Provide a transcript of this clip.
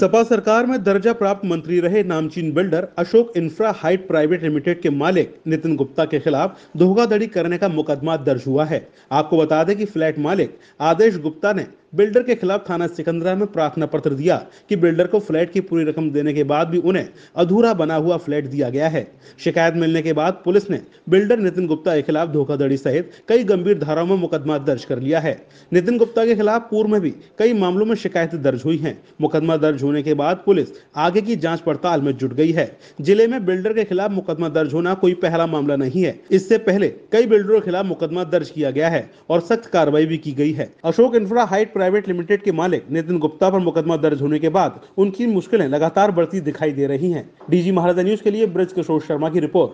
सपा सरकार में दर्जा प्राप्त मंत्री रहे नामचीन builder Ashok infra height private limited के मालिक नितिन गुप्ता के खिलाफ धोखाधड़ी करने का मुकदमा दर्ज हुआ है आपको बता दें कि फ्लैट मालिक आदेश गुप्ता ने बिल्डर के खिलाफ थाना सिकंदरा में प्रार्थना पत्र दिया कि बिल्डर को फ्लैट की पूरी रकम देने के बाद भी उन्हें अधूरा बना हुआ फ्लैट दिया गया है शिकायत मिलने के बाद पुलिस ने बिल्डर नितिन गुप्ता के खिलाफ धोखाधड़ी सहित कई गंभीर धाराओं में मुकदमा दर्ज कर लिया है नितिन गुप्ता के खिलाफ पूर्व में भी कई मामलों में शिकायतें दर्ज हुई है मुकदमा दर्ज होने के बाद पुलिस आगे की जाँच पड़ताल में जुट गई है जिले में बिल्डर के खिलाफ मुकदमा दर्ज होना कोई पहला मामला नहीं है इससे पहले कई बिल्डरों के खिलाफ मुकदमा दर्ज किया गया है और सख्त कार्रवाई भी की गई है Ashok infra height private limited के मालिक नितिन गुप्ता पर मुकदमा दर्ज होने के बाद उनकी मुश्किलें लगातार बढ़ती दिखाई दे रही हैं। डीजी महाराजा न्यूज के लिए ब्रज किशोर शर्मा की रिपोर्ट